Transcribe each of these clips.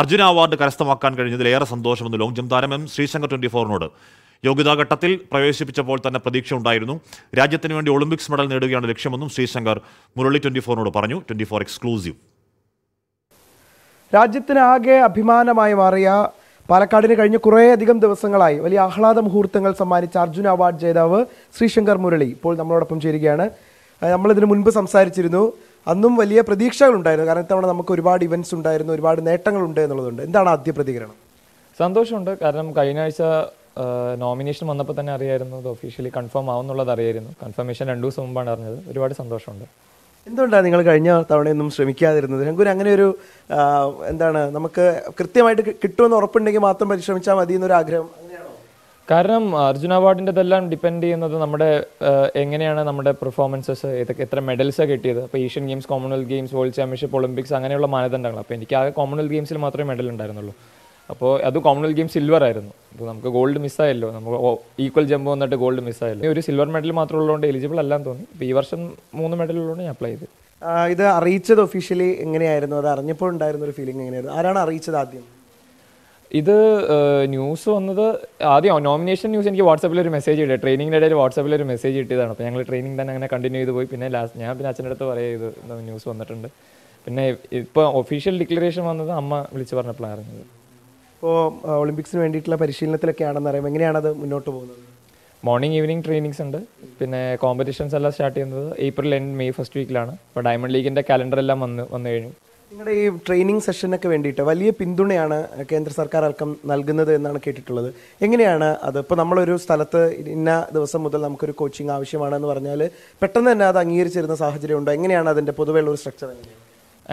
Arjuna award കരസ്ഥമാക്കാൻ കഴിഞ്ഞതിൽ ഏറെ സന്തോഷമെന്ന് ലോങ് ജംപ് താരം എം ശ്രീശങ്കർ ട്വന്റി ഫോറിനോട് ഘട്ടത്തിൽ പ്രവേശിപ്പിച്ചപ്പോൾ തന്നെ പ്രതീക്ഷ ഉണ്ടായിരുന്നു രാജ്യത്തിന് വേണ്ടി ഒളിമ്പിക്സ് മെഡൽ നേടുകയാണ് ലക്ഷ്യമെന്നും ശ്രീശങ്കർ മുരളി ട്വന്റി ഫോറിനോട് പറഞ്ഞു ട്വന്റി ഫോർ എക്സ്ക്ലൂസീവ് രാജ്യത്തിനാകെ അഭിമാനമായി മാറിയ പാലക്കാടിന് കഴിഞ്ഞ കുറേയധികം ദിവസങ്ങളായി വലിയ ആഹ്ലാദ മുഹൂർത്തങ്ങൾ സമ്മാനിച്ച അർജുന അവാർഡ് ജേതാവ് ശ്രീശങ്കർ മുരളി ഇപ്പോൾ നമ്മളോടൊപ്പം ചേരുകയാണ് നമ്മളിതിനു മുൻപ് സംസാരിച്ചിരുന്നു അന്നും വലിയ ഉണ്ടായിരുന്നു കാരണം ഇത്തവണ നമുക്ക് ഒരുപാട് ഇവന്റ്സ് ഉണ്ടായിരുന്നു ഒരുപാട് ഉണ്ട് എന്നുള്ളതുണ്ട് എന്താണ് ആദ്യ പ്രതികരണം സന്തോഷമുണ്ട് കാരണം കഴിഞ്ഞ ആഴ്ച നോമിനേഷൻ വന്നപ്പോൾ തന്നെ അറിയായിരുന്നു അത് ഒഫീഷ്യലി കൺഫേം ആവുന്നുള്ളത് അറിയായിരുന്നു കൺഫർമേഷൻ രണ്ടു ദിവസം മുമ്പാണ് അറിഞ്ഞത് ഒരുപാട് സന്തോഷമുണ്ട് എന്തുകൊണ്ടാണ് നിങ്ങൾ കഴിഞ്ഞ തവണയൊന്നും ശ്രമിക്കാതിരുന്നത് ഞങ്ങൾക്ക് അങ്ങനെ ഒരു എന്താണ് നമുക്ക് കൃത്യമായിട്ട് കിട്ടുമെന്ന് ഉറപ്പുണ്ടെങ്കിൽ മാത്രം പരിശ്രമിച്ചാൽ മതി എന്നൊരു ആഗ്രഹം കാരണം അർജുന അവാർഡിൻ്റെ ഇതെല്ലാം ഡിപ്പെൻഡ് ചെയ്യുന്നത് നമ്മുടെ എങ്ങനെയാണ് നമ്മുടെ പെർഫോമൻസസ് ഇതൊക്കെ എത്ര മെഡൽസാണ് കിട്ടിയത് അപ്പോൾ Asian games Commonwealth games world championship Olympics അങ്ങനെയുള്ള മാനദണ്ഡങ്ങൾ അപ്പോൾ എനിക്ക് ആകെ കോമൺവെൽത്ത് ഗെയിംസിൽ മാത്രമേ മെഡൽ ഉണ്ടായിരുന്നുള്ളൂ അപ്പോൾ അത് കോമൺവെൽത്ത് ഗെയിംസ് സിൽവർ ആയിരുന്നു അപ്പോൾ നമുക്ക് ഗോൾഡ് മിസ്സായല്ലോ നമുക്ക് ഈക്വൽ ജമ്പ് വന്നിട്ട് ഗോൾഡ് മിസ്സായല്ലോ ഒരു സിൽവർ മെഡൽ മാത്രം ഉള്ളതുകൊണ്ട് എലിജിബിൾ അല്ലാന്ന് തോന്നി അപ്പോൾ ഈ വർഷം മൂന്ന് മെഡൽ ഉള്ളതുകൊണ്ട് ഞാൻ അപ്ലൈ ചെയ്തു ഇത് അറിയിച്ചത് ഒഫീഷ്യലി എങ്ങനെയായിരുന്നു അത് അറിഞ്ഞപ്പോൾ ഉണ്ടായിരുന്ന ഒരു ഫീലിംഗ് എങ്ങനെയായിരുന്നു ആരാണ് അറിയിച്ചത് ആദ്യം ഇത് ന്യൂസ് വന്നത് ആദ്യം നോമിനേഷൻ ന്യൂസ് എനിക്ക് വാട്സാപ്പിൽ ഒരു മെസ്സേജ് കിട്ടി ട്രെയിനിങ്ങിൻ്റെ ഇടയിൽ വാട്സാപ്പിൽ ഒരു മെസ്സേജ് കിട്ടിയതാണ് അപ്പോൾ ഞങ്ങൾ ട്രെയിനിങ് തന്നെ അങ്ങനെ കണ്ടിന്യൂ ചെയ്ത് പോയി പിന്നെ ലാസ്റ്റ് ഞാൻ പിന്നെ അച്ഛൻ്റെ അടുത്ത് പറയുക ഇത് ന്യൂസ് വന്നിട്ടുണ്ട് പിന്നെ ഇപ്പോൾ ഒഫീഷ്യൽ ഡിക്ലറേഷൻ വന്നത് അമ്മ വിളിച്ച് പറഞ്ഞപ്പോഴാണ് അറിഞ്ഞത് ഇപ്പോൾ ഒളിമ്പിക്സിന് വേണ്ടിയിട്ടുള്ള പരിശീലനത്തിലൊക്കെ ആണെന്ന് അറിയാം എങ്ങനെയാണത് മുന്നോട്ട് പോകുന്നത് മോർണിംഗ് ഈവനിങ് ട്രെയിനിങ്സ് ഉണ്ട് പിന്നെ കോമ്പറ്റീഷൻസ് എല്ലാം സ്റ്റാർട്ട് ചെയ്യുന്നത് ഏപ്രിൽ എൻഡ് മെയ് ഫസ്റ്റ് വീക്കിലാണ് അപ്പോൾ ഡയമണ്ട് ലീഗിൻ്റെ കലണ്ടർ എല്ലാം വന്ന് വന്നു കഴിഞ്ഞു നിങ്ങളുടെ ഈ ട്രെയിനിങ് സെഷനൊക്കെ വേണ്ടിയിട്ട് വലിയ പിന്തുണയാണ് കേന്ദ്ര സർക്കാർ അൽക്കം നൽകുന്നത് എന്നാണ് കേട്ടിട്ടുള്ളത് എങ്ങനെയാണ് അത് ഇപ്പോൾ നമ്മളൊരു സ്ഥലത്ത് ഇന്ന ദിവസം മുതൽ നമുക്കൊരു കോച്ചിങ് ആവശ്യമാണെന്ന് പറഞ്ഞാൽ പെട്ടെന്ന് തന്നെ അത് അംഗീകരിച്ചിരുന്ന സാഹചര്യം ഉണ്ടോ എങ്ങനെയാണ് അതിൻ്റെ പൊതുവെയുള്ള ഒരു സ്ട്രക്ചർ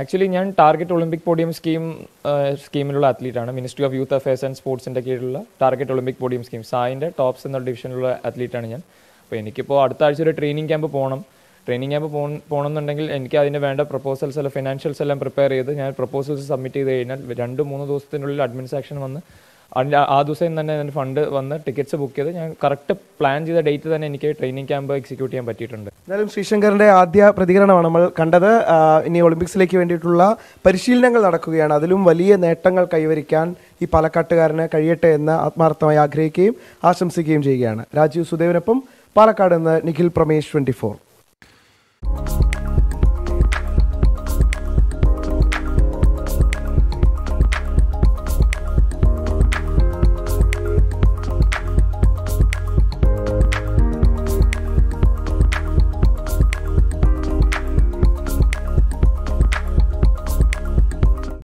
ആക്ച്വലി ഞാൻ ടാർഗറ്റ് ഒളിമ്പിക് പോഡിയം സ്കീം സ്കീമിലുള്ള അത്ലീറ്റാണ് ministry of youth affairs and സ്പോർട്സിൻ്റെ കീഴിലുള്ള ടാർഗറ്റ് ഒളിമ്പിക് പോഡിയം സ്കീം സായിൻ്റെ ടോപ്സ് എന്ന ഡിവിഷനിലുള്ള അത്ലീറ്റാണ് ഞാൻ അപ്പോൾ എനിക്കിപ്പോൾ അടുത്ത ആഴ്ച ഒരു ട്രെയിനിങ് ക്യാമ്പ് പോകണം ട്രെയിനിങ് ക്യാമ്പ് പോകണമെന്നുണ്ടെങ്കിൽ എനിക്ക് അതിന് വേണ്ട പ്രപ്പോസൽസ് അല്ല ഫിനാൻഷ്യൽസ് എല്ലാം പ്രിപ്പയർ ചെയ്ത് ഞാൻ പ്രപ്പോസൽസ് സബ്മിറ്റ് ചെയ്ത് കഴിഞ്ഞാൽ രണ്ട് മൂന്ന് ദിവസത്തിനുള്ളിൽ അഡ്മിനിസ്ട്രേഷൻ വന്ന് ആ ദിവസം തന്നെ ഞാൻ ഫണ്ട് വന്ന് ടിക്കറ്റ്സ് ബുക്ക് ചെയ്ത് ഞാൻ കറക്റ്റ് പ്ലാൻ ചെയ്ത ഡേറ്റ് തന്നെ എനിക്ക് ട്രെയിനിങ് ക്യാമ്പ് എക്സിക്യൂട്ട് ചെയ്യാൻ പറ്റിയിട്ടുണ്ട് എന്നാലും ശ്രീശങ്കറിൻ്റെ ആദ്യ പ്രതികരണമാണ് നമ്മൾ കണ്ടത് ഇനി ഒളിമ്പിക്സിലേക്ക് വേണ്ടിയിട്ടുള്ള പരിശീലനങ്ങൾ നടക്കുകയാണ് അതിലും വലിയ നേട്ടങ്ങൾ കൈവരിക്കാൻ ഈ പാലക്കാട്ടുകാരന് കഴിയട്ടെ എന്ന് ആത്മാർത്ഥമായി ആഗ്രഹിക്കുകയും ആശംസിക്കുകയും ചെയ്യുകയാണ് രാജീവ് സുദേവിനൊപ്പം പാലക്കാട് നിന്ന് നിഖിൽ പ്രമേഷ് ട്വൻറ്റി